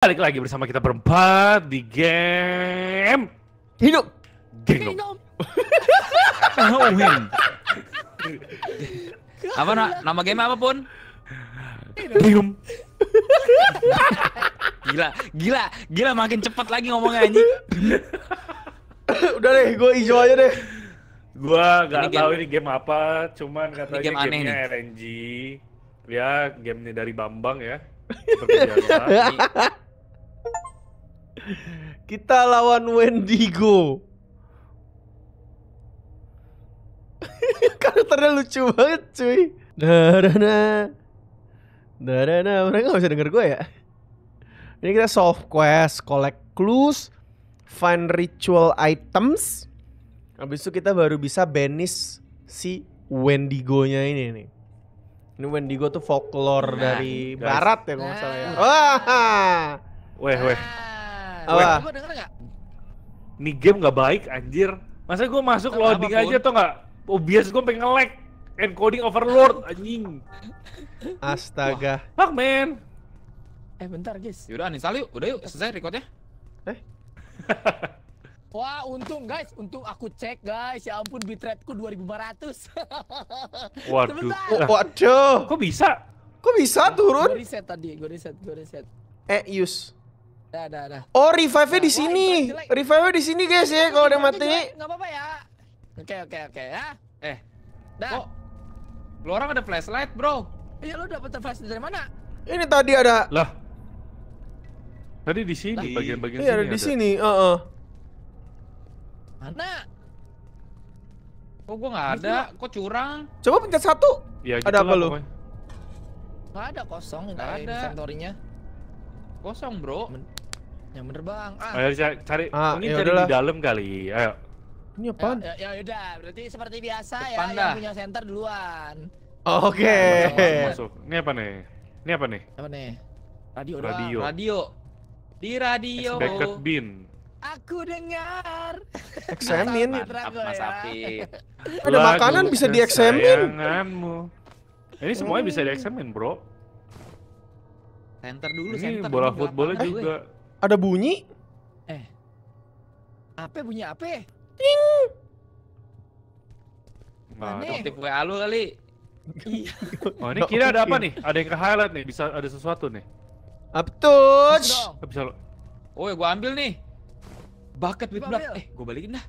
Balik lagi bersama kita berempat di game Hidup Gengnom Halloween Apa na nama game apa pun? Gengnom Gila, gila, gila makin cepat lagi ngomongnya ini Udah deh, gue hijau aja deh Gua gak ini tahu game... ini game apa, cuman katanya ini game aneh game nih. RNG Ya, game ini dari Bambang ya Kita lawan Wendigo. Karakternya lucu banget, cuy. Darana. Darana, mereka gak bisa denger gue ya. Ini kita solve quest, collect clues, find ritual items. Habis itu kita baru bisa banish si Wendigo-nya ini nih. Ini Wendigo tuh folklore nah, dari guys. barat ya kalau nggak salah ya. Nah. Wah. Weh, weh. Ah, weh, gue denger gak? Nih game gak baik, anjir. Masa gue masuk Tengah loading aja tuh gak? OBS gue pengen lag. Encoding overload, anjing. Astaga. Wah, fuck, man. Eh, bentar, guys. Yaudah, uninstall yuk. Udah yuk, eh. selesai recordnya. Eh? Wah, untung guys, untung aku cek guys. Ya ampun bitrate-ku 2500. waduh. Sebentar. Oh, waduh. Kok bisa? Kok bisa turun? Gue reset tadi, gue reset, gue reset. Eh, use. Dah, dah, dah. Oh, revive-nya di sini. Revive-nya di sini, guys ya, kalau udah mati. Enggak apa-apa ya. Oke, oke, oke ya. Eh. Dah. Kok lu orang ada flashlight, Bro? Iya, lu dapat flashlight dari mana? Ini tadi ada. Lah. Tadi di sini, bagian-bagian Iya, ada di sini. Heeh. Mana? Kok gua enggak ada? Kok curang? Coba pencet satu. Ya, gitu ada apa lu? Enggak ada kosong, enggak ada inventory-nya. Kosong, Bro. Yang bener bang. Ah. Ayo cari, cari. Ah, ini ya cari lah. di dalam kali. Ayo. Ini ya, apa? Ya, ya, udah, berarti seperti biasa ya, Depan ya, dah. yang punya center duluan. Oke. Okay. Nah, masuk, masuk, masuk. Ini apa nih? Ini apa nih? Apa nih? Radio. Radio. Doang. Radio. Di radio. Dekat bin. Aku dengar. Eksamin. Mas Api. Ada makanan bisa dieksamin. eksemin. Ini semuanya bisa hmm. dieksamin, bro. Center dulu, ini center. Ini bola footballnya juga. Gue. Ada bunyi? Eh. Apa bunyi apa? Ting. Aneh. Aktif WA lu kali. Iya. oh, ini kira ada apa nih? Ada yang ke highlight nih, bisa ada sesuatu nih. Apa ah, Bisa lo. Oh, ya gua ambil nih. Bucket with blood. Eh, gua balikin dah.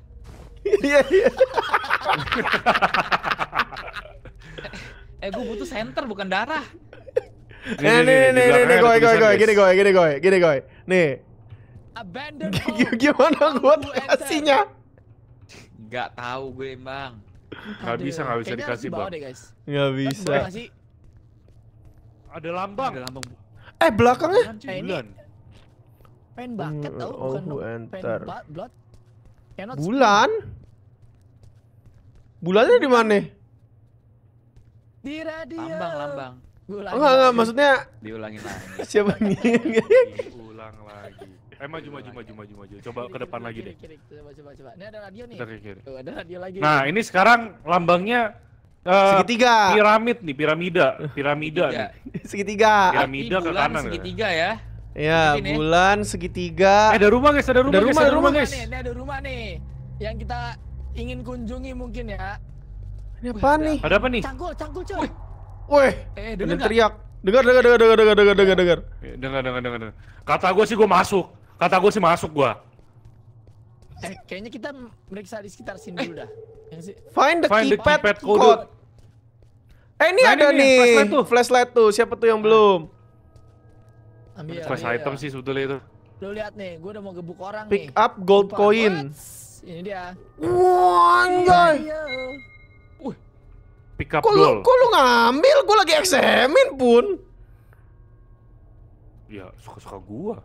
Iya, iya. Eh, gua butuh center bukan darah. Nih nih nih nih nih goy goy goy gini goy gini goy gini goy. Nih. Gimana nih, kasihnya? Gak tau gue, Bang. Gak bisa, gak bisa dikasih, Bang. Gak bisa. Ada lambang. Ada lambang. Eh, belakangnya? Bulan. Pen bucket tau, bukan oh, nih, blood. Bulan? Bulannya di mana? Di nih, Lambang, lambang. Ulangi enggak, enggak, maksudnya diulangi lagi. Siapa nih? Ulang lagi. Eh maju maju maju maju maju. Coba ke depan lagi deh. Coba coba coba. Ini ada radio nih. Kiri, kiri. Tuh, ada radio lagi. Nah, ini sekarang lambangnya uh, segitiga. Piramid nih, piramida, piramida nih. Segitiga. Piramida Arti ke bulan kanan. Segitiga ya. Iya, ya, bulan segitiga. Eh, ada rumah guys, ada rumah, ada guys, rumah, ada rumah guys. Nih, ini ada rumah nih. Yang kita ingin kunjungi mungkin ya. Ini apa nih? Ada apa nih? Cangkul, cangkul coy. Wih, Woi, eh, eh denger teriak. Dengar, dengar, dengar, dengar, dengar, dengar, dengar, dengar. Eh, dengar, dengar, dengar, dengar. Kata gue sih gue masuk. Kata gue sih masuk gue. Eh, kayaknya kita meriksa di sekitar sini eh. dulu dah. Find the Find keypad, the keypad code. code. Eh, ini nah, ada ini nih, flashlight tuh. flashlight tuh. Siapa tuh yang nah. belum? Ambil, Flash ambil, item ya. sih sebetulnya itu. Lu lihat nih, gue udah mau gebuk orang Pick nih. Pick up gold Lupa. coin. What? Ini dia. Wah, anjay pick up kok Lu, kok lu ngambil? Gue lagi eksemin pun. Ya, suka-suka gua.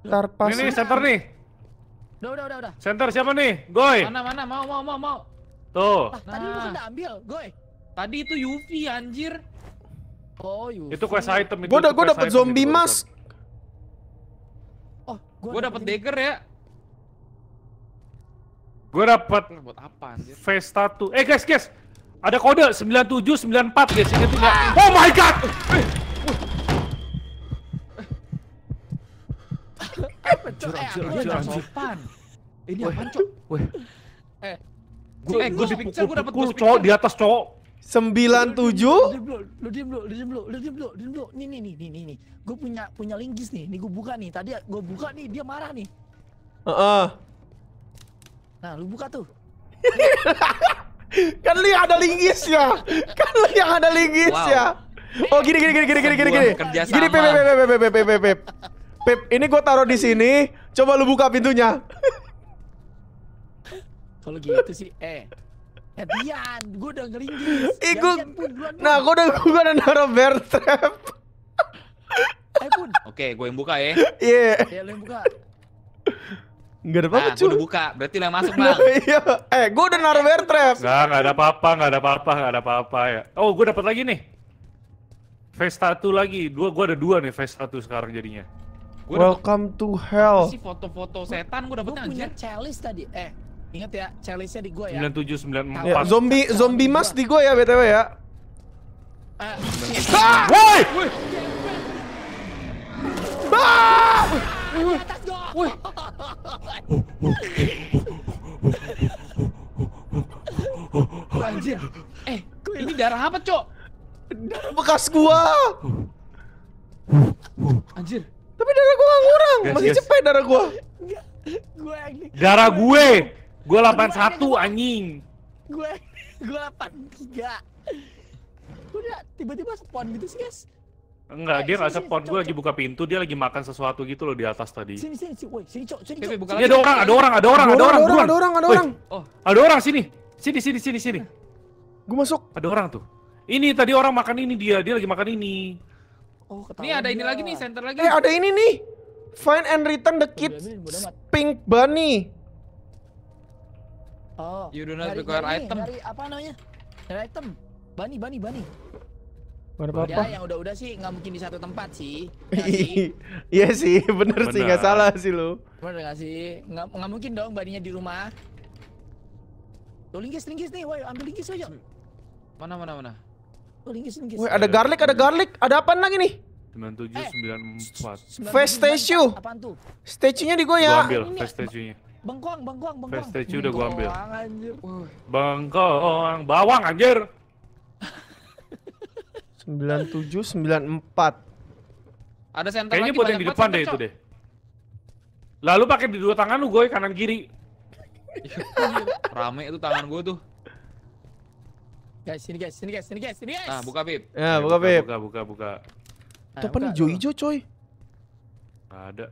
Ntar pas. Ini, center nih. Udah, udah, udah, udah. Center siapa nih? Goy. Mana, mana? Mau, mau, mau, mau. Tuh. Nah, Tadi lu kan ambil, Goy. Tadi itu UV anjir. Oh, UV. Itu quest item itu. Gua udah, gua dapet zombie itu, mas. Oh, gua, gua dapet dagger ya. Gue dapat buat apa anjir? Face tattoo. Eh guys, guys, ada kode 9794 guys, ingat tidak? Oh my god. Anjir, anjir, anjir, Ini apa, Cok? Weh. Eh. Gue eh, gue picture gue dapat gue cowok di atas cowok. 97 Lu diem lu, lu diem lu, lu diem lu, lu. Nih nih nih nih nih. Gue punya punya linggis nih. Nih gue buka nih. Tadi gue buka nih, dia marah nih. Heeh. Nah, lu buka tuh. kan lu yang ada ya kan lu yang ada linggis ya oh gini gini gini gini gini gini gini gini pep pep pep pep pep pep pep pep ini gue taruh di sini coba lu buka pintunya kalau gitu sih eh Hadian, eh, gue udah ngelinggis. ikut ya, nah, gue udah gue udah naruh bear trap. Eh, Oke, gue yang buka ya. Iya. Yeah. Ya, lu yang buka. Gak ada apa-apa nah, udah buka, berarti udah masuk nah, bang. iya. eh, gue udah naruh bear trap. Gak, gak ada apa-apa, gak ada apa-apa, gak ada apa-apa ya. Oh, gua dapat lagi nih. Face satu lagi. Dua, gua ada dua nih face satu sekarang jadinya. Gua Welcome dapet, to hell. Si foto-foto setan gua dapetnya anjir. punya chalice tadi. Eh, ingat ya, chalice-nya di gua ya. 97, 94. Ya, zombie, zombie mas di gua ya BTW ya. Uh, ah! Woi! Ah! Anjir. Eh, ini darah apa, Cok? Darah bekas gua. Anjir. Tapi darah gua gak ngurang, yes, masih cepet darah gua. ini. Darah gue. Gue 81 anjing. Gue gue 83. Udah tiba-tiba spawn gitu sih, guys. Enggak, eh, dia nggak support. Gue lagi buka pintu, dia lagi makan sesuatu gitu loh di atas tadi. Sini, sini, sini, woi, sini, cok, sini, cok. Ini ada orang, ada orang, ada orang, ada orang, ada orang, ada orang, ada orang. Oh, ada orang sini, sini, sini, sini, sini. Gue masuk. Ada orang tuh. Ini tadi orang makan ini dia, dia lagi makan ini. Oh, ini ada ini lagi nih, center lagi. Eh, ada ini nih. Find and return the kids. pink bunny. Oh. You do not oh, require item. Dari apa namanya? Dari item. Bunny, bunny, bunny. Ya, yang udah-udah sih nggak mungkin di satu tempat sih. iya sih, bener, sih, nggak salah sih lu. Bener nggak sih? Nggak mungkin dong badinya di rumah. Lo linggis, linggis nih, woi, ambil linggis aja. Mana, mana, mana? Lo linggis, linggis. Woi, ada garlic, ada garlic, ada apa lagi nih? 9794 eh, Face statue Apaan tuh? Statue-nya digoyah Gua ambil face statue-nya bengkong. bengkong, bengkong. Face statue udah gua ambil Bengkong, anjir bengkong, bawang anjir 97 94. Ada center Kayaknya lagi, buat yang di depan deh itu deh. Lalu pakai di dua tangan lu, gue kanan kiri. Rame itu tangan gue tuh. Guys, sini guys, sini guys, sini guys, sini guys. Nah, buka pip. Ya, iya, buka, buka pip. Buka, buka, buka. tuh Topan hijau-hijau, coy. ada.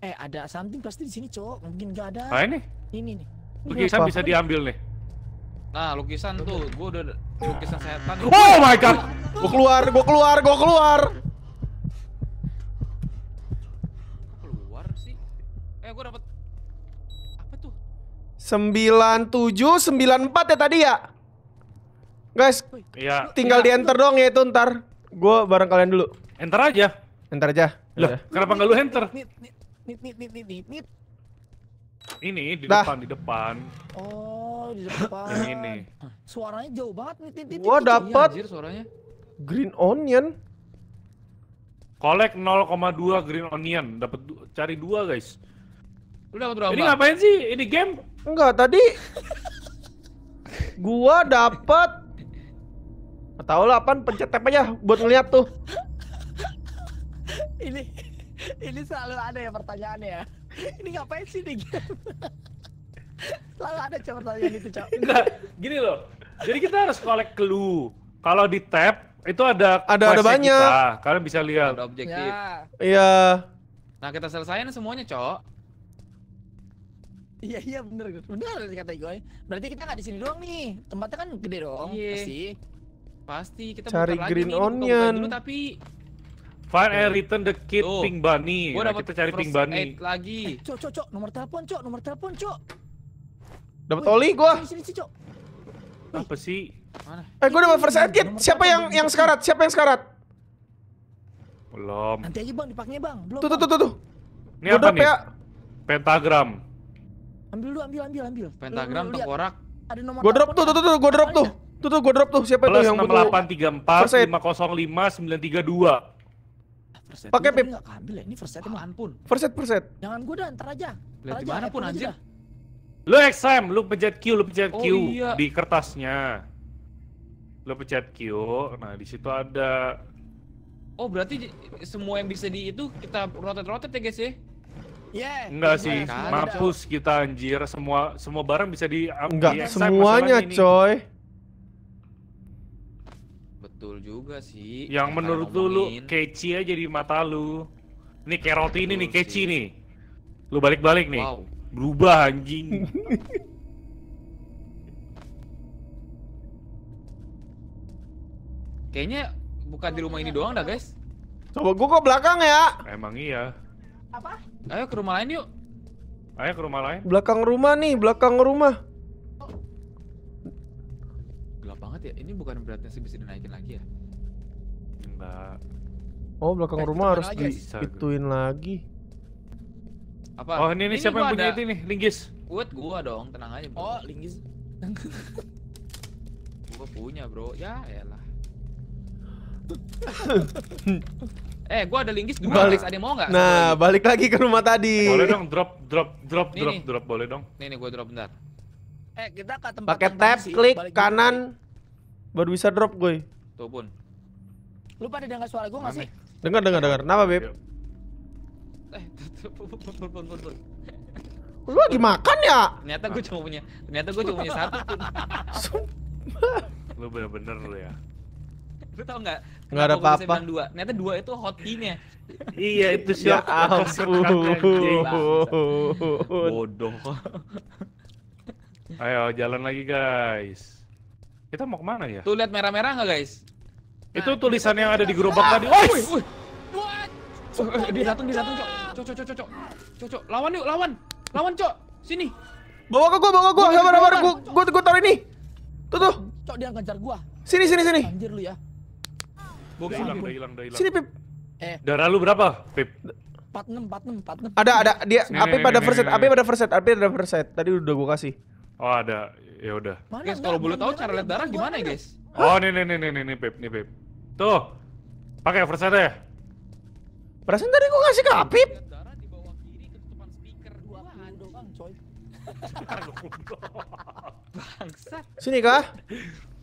Eh, ada something pasti di sini, cok. Mungkin gak ada. Ah, ini? Ini nih. Lukisan bisa diambil nih. Nah, lukisan tuh, gue udah lukisan setan. Ya. Oh ya. my god. Gue keluar, gue keluar, gue keluar. keluar sih? Eh, gue dapat apa tuh? Sembilan tujuh sembilan empat ya tadi ya? Guys, iya. Tinggal ya. di enter doang ya itu ntar. Gue bareng kalian dulu. Enter aja. Enter aja. Loh, iya. kenapa nggak lu enter? Nit, nit, nit, nit, nit, nit. Ini di depan, di depan. Oh di depan. Yang ini. Suaranya jauh banget nih titit. Wah, wow, iya, dapat. Anjir suaranya. Green onion. Collect 0,2 green onion. Dapat cari dua, guys. Lu dapat berapa? Ini ngapain sih? Ini game? Enggak, tadi gua dapat Tahu lah, pan pencet tap aja ya buat ngeliat tuh. ini ini selalu ada ya pertanyaannya. Ya. Ini ngapain sih ini game? Lalu ada coba pertanyaan itu, Cok. Enggak, gini loh. Jadi kita harus collect clue. Kalau di tab itu ada ada ada banyak. Kita. Kalian bisa lihat. Ada objektif. Ya. Iya. Nah, kita selesaiin semuanya, Cok. Iya iya bener bener kata gue. Berarti kita nggak di sini doang nih. Tempatnya kan gede dong. Iya. Pasti. Pasti kita cari green lagi onion. Dulu, tapi fire and return the kid Tuh. Pink Bunny. Gua nah, kita cari Pink Bunny. lagi. Eh, cok, cok, cok, nomor telepon, cok, nomor telepon, cok. Dapat oli gua. Sini, Apa sih? Mana? Eh, gua dapat first aid kit. Siapa yang yang sekarat? Siapa yang sekarat? Belum. Nanti aja, Bang, dipakainya, Bang. Belum. Tuh, tuh, tuh, tuh, tuh. Ini apa nih? Ya. Pentagram. Ambil dulu, ambil, ambil, ambil. Pentagram tengkorak. Ada nomor Gua drop tuh, tuh, tuh, tuh, gua drop tuh. Tuh tuh gua drop tuh. Siapa tuh yang butuh? 6834 505 932. Pakai pip. Enggak ambil ya. Ini first set mah ampun. First set, first set. Jangan gua dah, entar aja. Lihat di mana pun anjir. Lu XM, lu pencet Q, lu pencet oh, Q iya. di kertasnya. Lu pencet Q, nah di situ ada Oh, berarti semua yang bisa di itu kita rotate-rotate ya, guys ya? Yeah, Enggak sih, kan. mampus kita anjir. Semua semua barang bisa di Enggak di semuanya, coy. Betul juga sih. Yang menurut lu, lu keci aja di mata lu. Nih kayak roti ini nih keci nih. Lu balik-balik nih. Wow berubah anjing kayaknya bukan di rumah ini doang dah guys coba gua ke belakang ya emang iya apa ayo ke rumah lain yuk ayo ke rumah lain belakang rumah nih belakang rumah gelap banget ya ini bukan beratnya sih bisa dinaikin lagi ya enggak oh belakang eh, rumah harus di... lagi apa? Oh, ini, ini siapa yang punya ada... itu nih? Linggis. Buat gua dong, tenang aja, Bro. Oh, Linggis. gua punya, Bro. Ya, elah. eh, gua ada linggis dua. Balik. Ada yang mau nggak? Nah, balik lagi ke rumah tadi. Eh, boleh dong drop drop drop nih, drop nih. drop boleh dong. Nih nih gua drop bentar. Eh, kita ke tempat Pakai tab klik kanan balik. baru bisa drop, gue. Tuh, pun Lu pada dengar suara gua nggak sih? Dengar dengar dengar. Kenapa, Beb? Iya. Lu lagi makan ya? Ternyata gue cuma punya, ternyata gue cuma punya satu. Sumpah. Lu bener-bener lu ya. Lu tau nggak? Nggak ada apa-apa. Dua, ternyata dua itu hot hotkeynya. iya itu sih. Ya ampun. Bodoh. Ayo jalan lagi guys. Kita mau kemana ya? Tuh lihat merah-merah nggak guys? itu tulisan yang ada di gerobak ah, tadi. Woi. Di datang di datang cok. Cok, cok, cok, cok, cok, cok, lawan yuk, lawan, lawan cok, sini. Bawa ke gua, bawa ke gua, sabar, sabar, gua, gua, gua taruh ini. Tuh, tuh. Cok, dia ngejar gua. Sini, sini, sini. Anjir lu ya. Gua hilang, udah hilang, udah hilang. Sini, Pip. Eh. Darah lu berapa, Pip? empat empat enam enam empat enam Ada, ada, dia, api pada first set, api pada first set, api pada first set. Tadi udah gua kasih. Oh, ada. Ya udah. Guys, kalau boleh tahu cara lihat darah gimana ya, guys? Oh, nih, nih, nih, nih, nih, Pip, nih, Pip. Tuh. Pakai first set ya. Perasaan tadi gua ngasih ke Apip. Bangsat. Sini kah?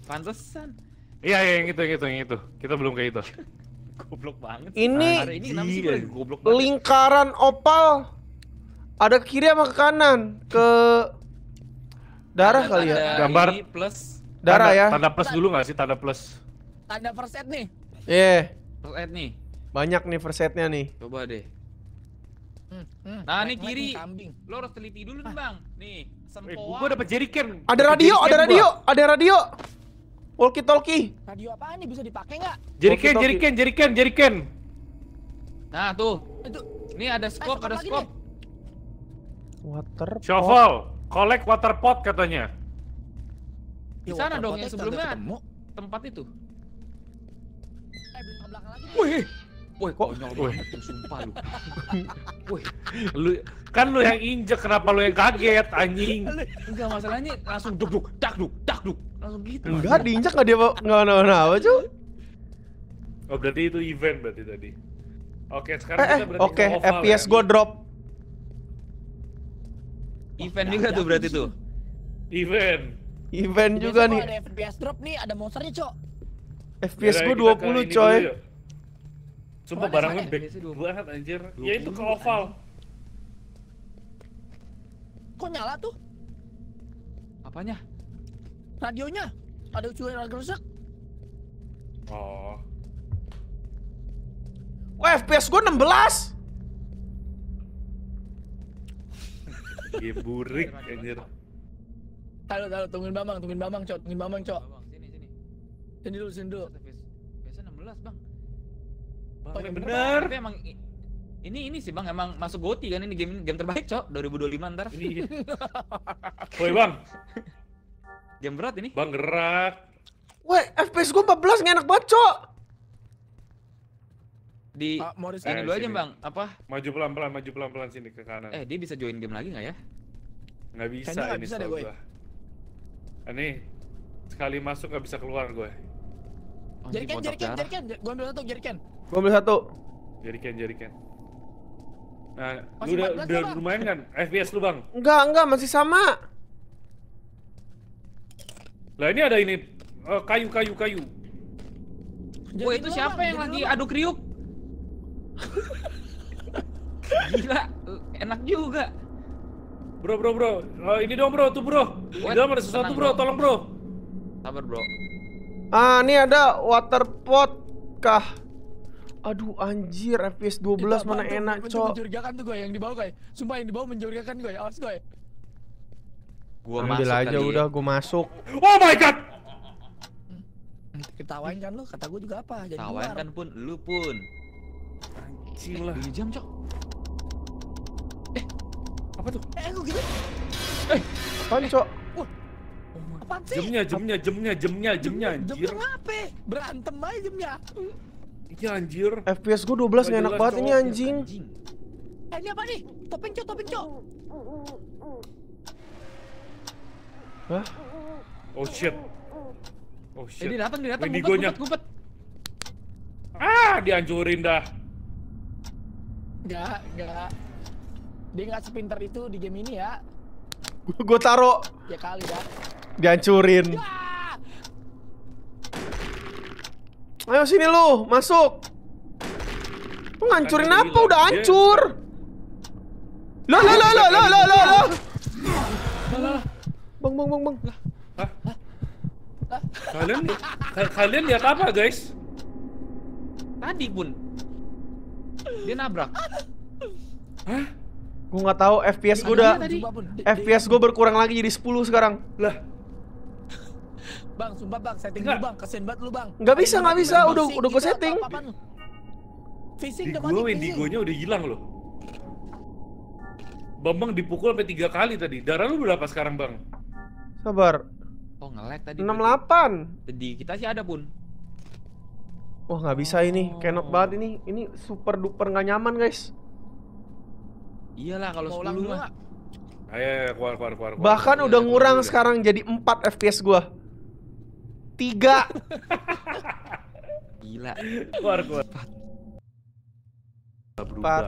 Pantesan. Iya, iya yang itu, yang itu, yang itu. Kita belum kayak itu. goblok banget. Ini, ini lingkaran opal ada ke kiri sama ke kanan ke darah tanda, kali ya. Gambar plus darah tanda, ya. Tanda plus dulu nggak sih tanda plus? Tanda perset nih. Iya. Yeah. Perset nih. Banyak nih persetnya nih. Coba deh. Hmm, hmm. Nah, ini kiri. Lo harus teliti dulu nih, ah. Bang. Nih, sempoa. Gua dapat jeriken. Ada radio, ada radio, ada radio. Walkie talkie. Radio apaan nih bisa dipakai nggak? Jeriken, jeriken, jeriken, jeriken. Nah, tuh. Itu. Ini ada eh, scope, ada scope. Water pot. Shovel. Collect water pot katanya. Di sana dong yang sebelumnya tempat itu. Eh, belakang lagi. Wih. Woi kok nyolong sumpah lu. Woi, lu kan lu yang injek kenapa lu yang kaget anjing? Enggak masalahnya langsung duk duk dak duk dak duk langsung gitu. Enggak diinjak enggak dia enggak nawa napa cu. Oh berarti itu event berarti tadi. Oke, sekarang eh, kita eh, berarti Oke, okay, FPS ya. gua drop. Event juga tuh berarti tuh. Event. Event juga nih. Ada FPS drop nih, ada monsternya, Cok. FPS gua 20, coy. Sumpah barang gue back banget anjir. Ya itu ke oval. Kok nyala tuh? Apanya? Radionya. Ada suara raga rusak. Oh. Wah, FPS gue 16. Game burik anjir. Halo, halo, tungguin Bambang, tungguin Bambang, Cok. Tungguin Bambang, Cok. sini, sini. Sini dulu, sini dulu. Biasa 16, Bang. Oh, bener. bener. Tapi emang ini ini sih Bang emang masuk GOTI kan ini game game terbaik, Cok. 2025 ntar. Ini. Woi, Bang. Game berat ini. Bang gerak. Woi, FPS gua 14 nggak enak banget, Cok. Di ah, ini di eh, dulu sini. aja, Bang. Apa? Maju pelan-pelan, maju pelan-pelan sini ke kanan. Eh, dia bisa join game lagi nggak ya? Nggak bisa Kayaknya ini bisa deh, gue. Ini sekali masuk nggak bisa keluar gue. Oh, jerken, jerken, jerken, jerken, gue ambil satu jerken. Gua ambil satu. jari Ken Nah, masih lu udah, udah lumayan kan? FPS lu bang? Enggak, enggak, masih sama. Lah ini ada ini, uh, kayu, kayu, kayu. Gue itu siapa yang lagi aduk adu kriuk? Gila, enak juga. Bro, bro, bro. Uh, ini dong bro, tuh bro. Di dalam ada sesuatu bro. bro, tolong bro. Sabar bro. Ah, ini ada water pot kah? Aduh anjir FPS 12 Itu mana bentuk, enak, Cok. Mencurigakan tuh gue yang di bawah gue. Sumpah yang di bawah mencurigakan gue. Awas gue. Gua Ambil masuk aja udah gue masuk. Oh my god. Ketawain kan lu, kata gue juga apa? Jadi Ketawain kan pun lu pun. Anjir eh, lah. Eh, jam, Cok. Eh, apa tuh? Eh, gue gitu? Eh, apaan, Cok? Wah. Apaan sih? Jemnya, jemnya, jemnya, jemnya, jemnya, jemnya, Jemnya jemnya, Berantem jemnya, jemnya. Iya anjir. FPS gue 12 gak enak banget ini ya, anjing. Eh ini apa nih? Topeng cok, topeng cok. Hah? Oh shit. Oh shit. Ini eh, dateng, datang, dia datang. gue gumpet, Ah, dihancurin dah. Enggak, enggak. Dia nggak sepinter itu di game ini ya. gue taro. Ya kali dah. Ya. Dihancurin. Ya! Ayo sini lu, masuk. Lu ngancurin apa? Udah hancur. Lah lah lah lah lah lah lah. Bang bang bang bang. Kalian kalian lihat apa, guys? Tadi, Bun. Dia nabrak. Hah? Gue nggak tahu FPS gue udah FPS gue berkurang lagi jadi 10 sekarang. Lah, Bang, sumpah bang, setting gak. dulu bang, kesian banget lu bang. Gak bisa, nggak bisa, udah udah gue setting. Fishing udah mati. Gue indigonya udah hilang loh. Bambang dipukul sampai tiga kali tadi. Darah lu berapa sekarang bang? Sabar. Oh ngelag tadi. 68. Jadi kita sih ada pun. Wah nggak bisa oh. ini, kenok banget ini. Ini super duper nggak nyaman guys. Iyalah kalau sepuluh mah. Ayo, keluar, keluar, keluar, keluar. Bahkan iya, udah ngurang sekarang jadi 4 FPS gua. Tiga. Gila. Keluar keluar. Empat. Empat.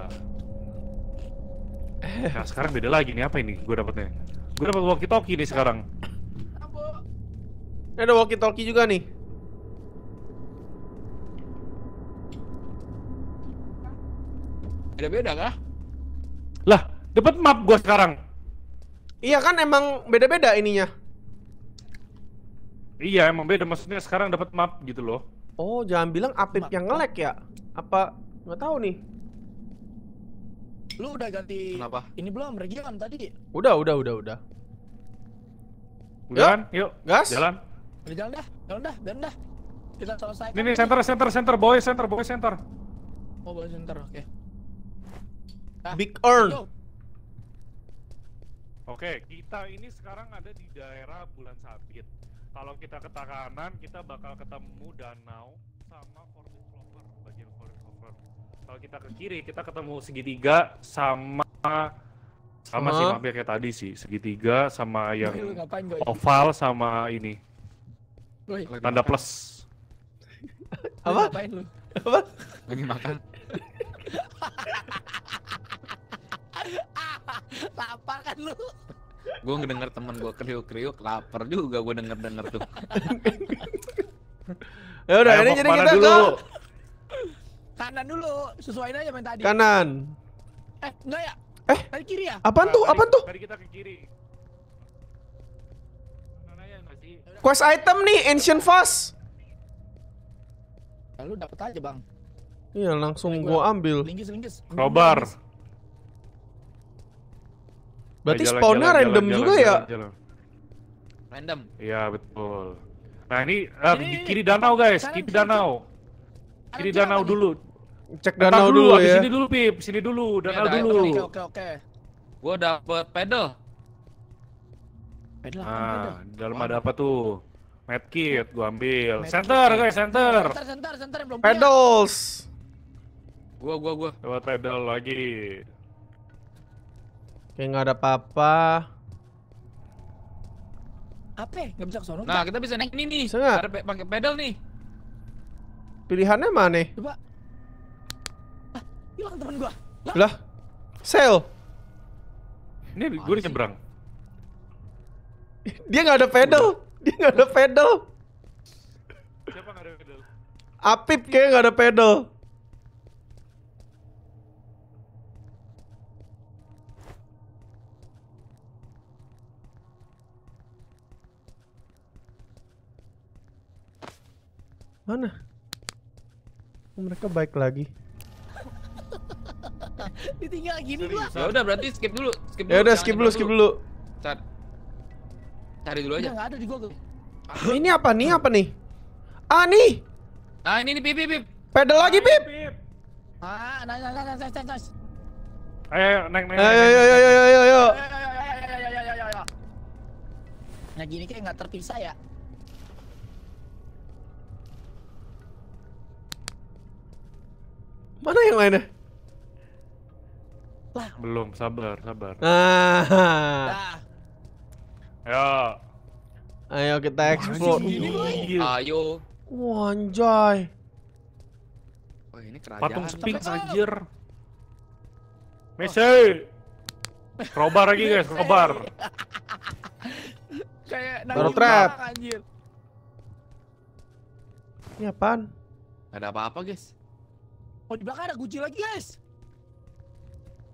Eh, nah, sekarang beda lagi nih apa ini gue dapatnya? Gue dapat walkie talkie nih sekarang. Ini ada walkie talkie juga nih. Beda-beda kah? Lah, dapat map gue sekarang. Iya kan emang beda-beda ininya. Iya, emang beda maksudnya sekarang dapat map gitu loh. Oh, jangan bilang Apip yang ngelek ya? Apa nggak tahu nih. Lu udah ganti Kenapa? Ini belum region tadi. Udah, udah, udah, udah. Jalan yuk. Gas. Jalan. Udah jalan dah, jalan dah, jalan dah. Kita selesai. Ini nih center center center boy center boy center. Oh, boy center, oke. Okay. Nah, Big Earn. Oke, kita ini sekarang ada di daerah Bulan Sabit. Kalau kita ke kanan, kita bakal ketemu danau sama Corvus Clover, bagian Corvus Clover. Kalau kita ke kiri, kita ketemu segitiga sama sama sih hampir kayak tadi sih, segitiga sama yang Ngapain, oval sama ini. Woy. Tanda plus. Apa? Ngapain lu? Apa? Lagi makan. Lapar kan lu? gue ngedenger temen gue kriuk-kriuk lapar juga gue denger-denger tuh ya udah ini jadi kita dulu? ke kanan dulu sesuaiin aja main tadi kanan eh enggak ya eh tadi kiri ya apaan nah, tuh apaan tuh tadi kita ke kiri ya, Quest item nih, Ancient Fast. Lalu dapet aja, Bang. Iya, langsung gue ambil. Linggis, linggis. Linggis. Berarti jalan, spawnnya random jalan, juga jalan, ya? Jalan, Random. Iya betul. Nah ini, uh, ini kiri danau guys, kiri danau. Kiri danau dulu. Cek danau danau dulu, dulu ya. Sini dulu pip, sini dulu, danau ya, dulu. Oke oke oke. Gua dapet pedal. Pedal apa? Nah, dalam ada apa tuh? Medkit gua ambil. Med center guys, center. Center center center belum. Pedals. Gua gua gua. Lewat pedal lagi. Oke, nggak ada apa-apa. Apa? Nggak bisa ke Nah, kita bisa naik ini nih. Bisa Ada Pakai pedal nih. Pilihannya mana? nih? Coba. Ah, hilang teman gua. Lah. lah. Sel. Ini gue udah nyebrang. Dia nggak ada pedal. Dia nggak ada pedal. Siapa nggak ada pedal? Apip kayaknya nggak ada pedal. Mana? Oh, mereka baik lagi. Ditinggal gini dulu. Ya udah berarti skip dulu, skip ya dulu. Ya udah skip dulu, skip dulu. Cari, Cari dulu aja. Enggak ada di Google. ini apa nih? Apa nih? Ah, nih. Ah, ini nih pip pip. Pedal lagi pip. Ah, naik naik naik naik naik. Ayo, naik naik. Ayo, ayo, ayo, ayo, ayo. Nah, gini kayak nggak terpisah ya. Mana yang lainnya? Lah. Belum, sabar, sabar. Ah. ah. Ayo. Ayo kita explore. Ayo. Wah, anjay. Wah, ini kerajaan. Patung Sphinx anjir. Messi. Robar lagi guys, robar. Kayak Baru trap. Ini apaan? ada apa-apa guys. Oh di belakang ada guci lagi guys.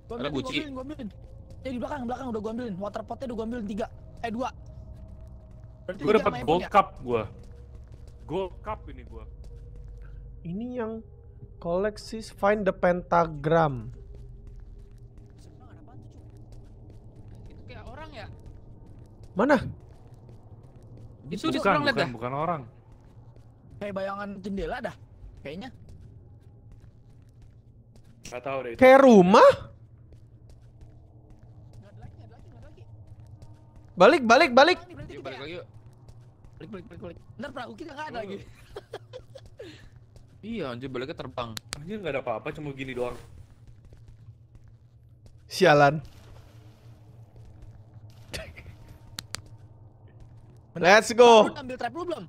Gua ada guci. Gua ambilin, gua ambilin. Ya di belakang, belakang udah gua ambilin. Water potnya udah gua ambilin tiga. Eh dua. Berarti gua dapat gold ya? cup gua. Gold cup ini gua. Ini yang koleksi find the pentagram. Itu kayak orang ya? Mana? Itu bukan, bukan, ya? bukan, bukan orang. Kayak bayangan jendela dah, kayaknya. Gak tahu deh. Kayak rumah? Balik, balik, balik. Yuk, balik lagi yuk. Balik, balik, balik, balik. Ntar perahu kita ada oh. lagi. iya, anjir baliknya terbang. Anjir nggak ada apa-apa, cuma gini doang. Sialan. Let's go. Lu ambil trap lu belum?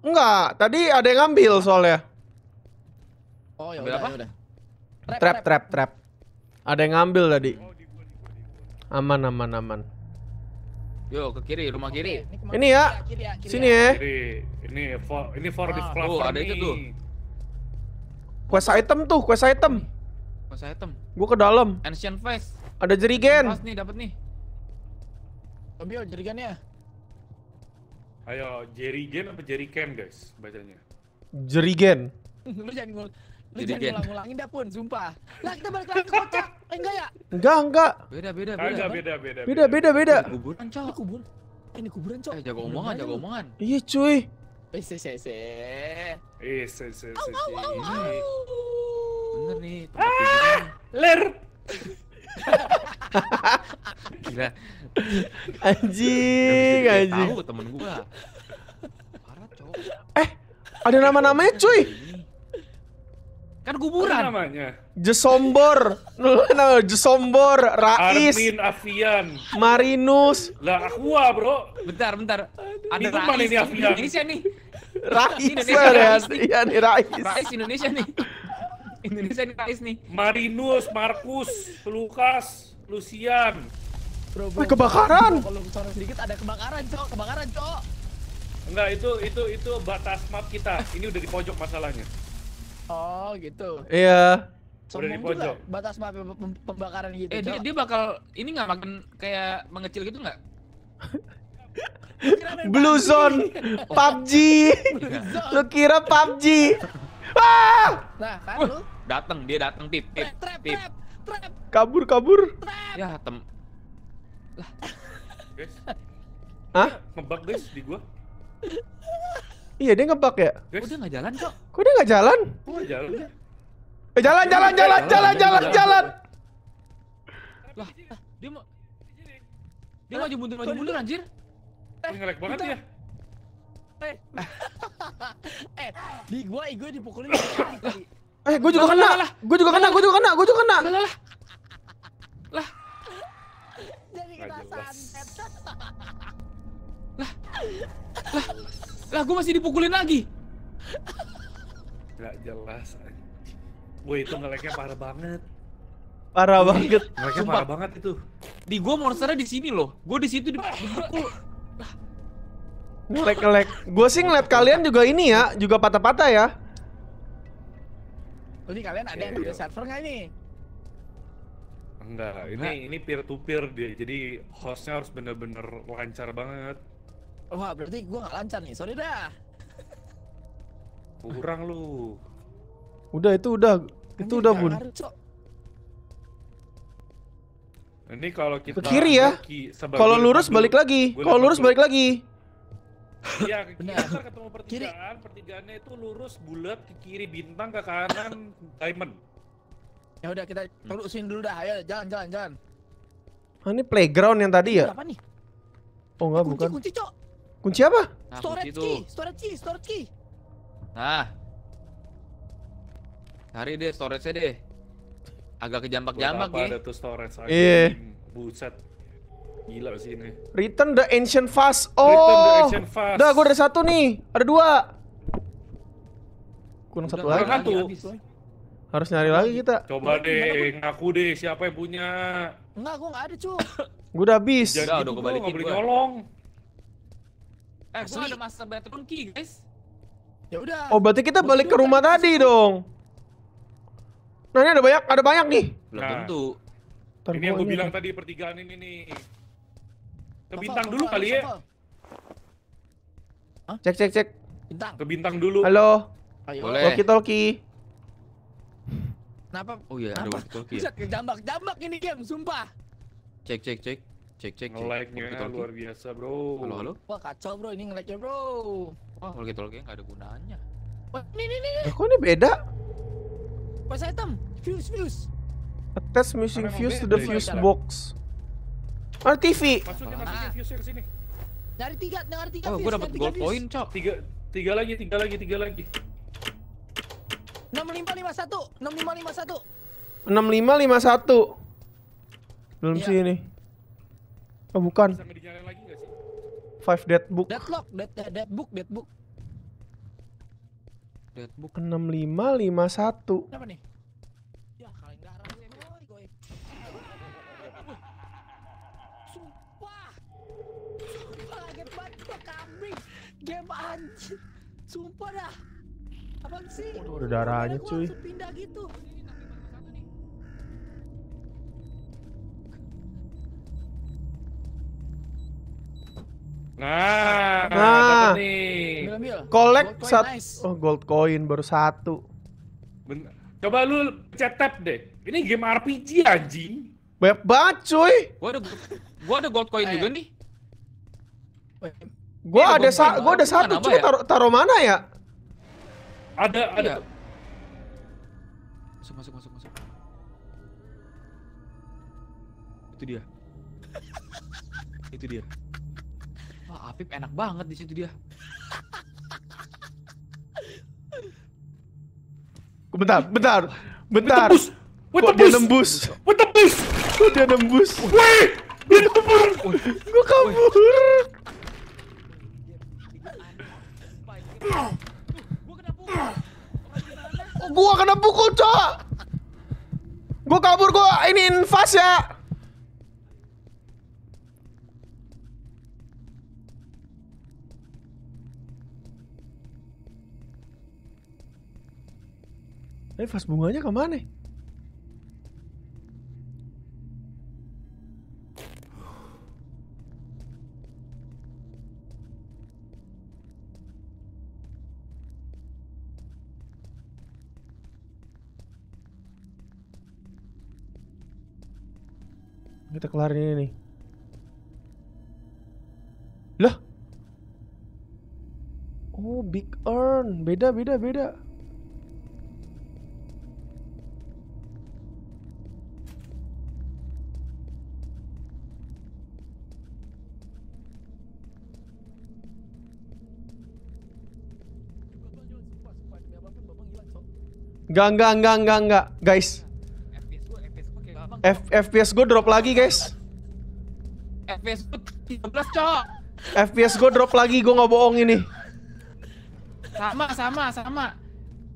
Enggak, tadi ada yang ngambil soalnya. Oh, ya udah, ya udah. Trap, trap, trap, Ada yang ngambil tadi. Aman, aman, aman. Yo, ke kiri, rumah kiri. Ini, ya. ya Sini ya. ya. Ini for ini for ah, this Oh, ada itu tuh. Quest item tuh, quest item. Quest item. Gua ke dalam. Ancient face. Ada jerigen. Pas nih, dapat nih. Ambil jerigennya. Ayo, jerigen apa jeriken guys bacanya? Jerigen. Lu jadi jangan ulang-ulangin dah pun, sumpah. Lah kita balik lagi ke kocak. Eh enggak ya? Enggak, enggak. Beda, beda, beda. Enggak, beda, beda. Beda, beda, beda. Kubur. Ancol, kubur. Eh, ini kuburan, Cok. Eh, jaga omongan, jaga omongan. Iya, cuy. Wes, wes, wes. au, au, au. Bener nih, ah, Ler. Gila. Anjing, anjing. Tahu temen gua. Parah, Cok. Eh, ada nama-namanya, cuy. Kan kuburan. Apa namanya? Jesombor. Jesombor, Rais. Armin Afian. Marinus. Lah Aqua, Bro. Bentar, bentar. Ada itu Rais. ini Afian? Indonesia nih. Rais Indonesia, ya, nih Rais. Rais Indonesia nih. Indonesia nih Rais nih. Marinus, Markus, Lukas, Lucian. Bro, bro. kebakaran. Kalau kesana sedikit ada kebakaran, Cok. Kebakaran, Cok. Enggak, itu itu itu batas map kita. Ini udah di pojok masalahnya. Oh gitu. Iya. Sombong di pojok. Batas maaf pembakaran gitu. Eh dia, dia bakal ini nggak makin kayak mengecil gitu nggak? Blue Zone, PUBG. Lu kira PUBG? Ah! Nah, kan lu datang dia datang tip tip trap, tip. Trap, trap. Kabur kabur. Trap. Ya tem. Lah. Guys. Hah? Ngebug guys di gua. Iya dia ngebug ya. Kok dia nggak jalan kok? Kok dia nggak jalan? Kok nggak jalan? Eh, jalan, jalan, jalan, jalan, jalan, jalan. Lah, ah, dia mau dia maju mundur, maju mundur anjir. Ngelek banget ya. Eh, di gua gue dipukulin. Eh, gua juga kena. Gua juga kena, gua juga kena, gua juga kena. Lah lah. Lah. Jadi kita santet. Lah. Lah. Lah gue masih dipukulin lagi. Gak jelas. Woi itu ngeleknya parah banget. Parah banget. Ngeleknya Sumpah. parah banget itu. Di gue monsternya di sini loh. Gue di situ dipukul. Ngelek ngelek. Gue sih ngeliat kalian juga ini ya, juga patah-patah ya. Ini kalian ada yang pakai iya, iya. server nggak ini? Enggak, ini ini peer to peer dia. Jadi hostnya harus bener-bener lancar banget. Wah, oh, berarti gua gak lancar nih. Sorry dah. Kurang lu. Udah itu udah. Itu udah, Bun. ini kalau kita ya. iya, ke kiri ya. Kalau lurus balik lagi. Kalau lurus balik lagi. Iya, benar. ketemu pertigaan, kiri. pertigaannya itu lurus, bulat, ke kiri bintang, ke kanan diamond. Ya udah kita hmm. terusin dulu dah. Ayo jalan jalan jalan. Ah, ini playground yang tadi ya? Apa nih? Oh enggak, kunci, bukan. Kunci, cok. Kunci apa? Nah, storage kunci key, storage key, storage key. Nah. Cari deh storage-nya deh. Agak kejambak-jambak nih. Ada tuh storage Iya. Yeah. Buset. Gila sih ini. Return the ancient fast. Oh. Return the oh. ancient fast. Udah, gua ada satu nih. Ada dua. Kurang satu lagi. Satu. Harus nyari lagi kita. Coba deh, ngaku deh siapa yang punya. Enggak, gua enggak ada, cuy. gua udah habis. Jadi udah, gitu udah gua balikin. Gua nyolong. Eh, gua ada master bedroom key, guys. Ya udah. Oh, berarti kita balik ke rumah tadi dong. Nah, ini ada banyak, ada banyak nih. Belum nah, tentu. Ini yang gue bilang tadi pertigaan ini nih. Ke bintang dulu kali ya. Hah? Cek cek cek. Bintang. Ke bintang dulu. Halo. Ayo. Boleh. Kenapa? Oh iya, ada walkie talkie. Ya? Jambak jambak ini game, sumpah. Cek cek cek. Cek cek cek. Like-nya luar biasa, Bro. Halo, halo. Wah, kacau, Bro. Ini nge like Bro. Wah, kalau gitu lagi nggak ada gunanya. Wah, ini ini ini. Eh, kok ini beda? Pas item, fuse fuse. Attach missing fuse to the fuse box. Ada ah, TV. Masukin, masukin fuse ke sini. Dari tiga, dari tiga. Oh, gua dapet gold point, cok. Tiga, tiga lagi, tiga lagi, tiga lagi. Enam lima lima satu, enam lima lima satu. Enam lima lima satu. Belum iya. Oh, bukan. Bisa lagi gak sih? Five dead book. Deadlock, dead, dead, dead book, dead book. Dead book. 6551. Kenapa nih? Ya, kambing. Game anjir. Sumpah dah. Apa sih? Udah darahnya cuy. Pindah gitu. Nah, nah, kolek satu, gold nice. oh, gold coin baru satu. Ben Coba lu pencet tab deh. Ini game RPG anjing. Banyak banget cuy. Gua ada gua ada gold coin juga nih. Gua ada sa gua ada satu cuy ya? taruh taro mana ya? Ada ada. Iya. Masuk masuk masuk masuk. Itu dia. Itu dia. Afif enak banget di situ dia. bentar, bentar, bentar. Kok dia nembus? Gue nembus? Kok dia nembus? Woi, dia kabur. Gue kabur. Gua kena pukul, Cok. Gua kabur, gua ini invas ya. Ini vas bunganya kemana? Kita kelarin ini nih. Lah. Oh, Big Earn. Beda, beda, beda. Enggak, enggak, enggak, enggak, enggak, guys. gue, F FPS gue drop lagi, guys. FPS gue 13, cok. FPS gue drop lagi, gue nggak bohong ini. Sama, sama, sama.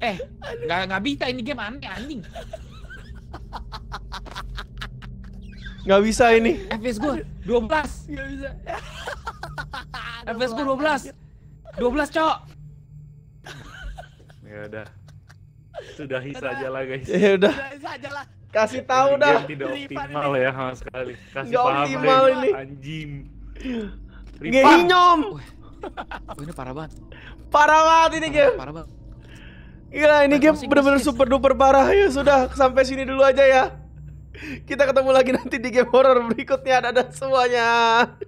Eh, nggak nggak bisa ini game aneh anjing. Nggak bisa ini. FPS gue 12. Nggak bisa. FPS gue 12. 12, cok. Ya udah sudahi sajalah guys. Ya udah. sajalah. Kasih tahu dah. Tidak optimal ya sama sekali. Kasih tahu. paham optimal ini. anjim, Gak nyom. Oh, ini parah banget. Parah banget ini game. Parah banget. Gila ini game benar-benar super duper parah ya sudah sampai sini dulu aja ya. Kita ketemu lagi nanti di game horror berikutnya ada ada semuanya.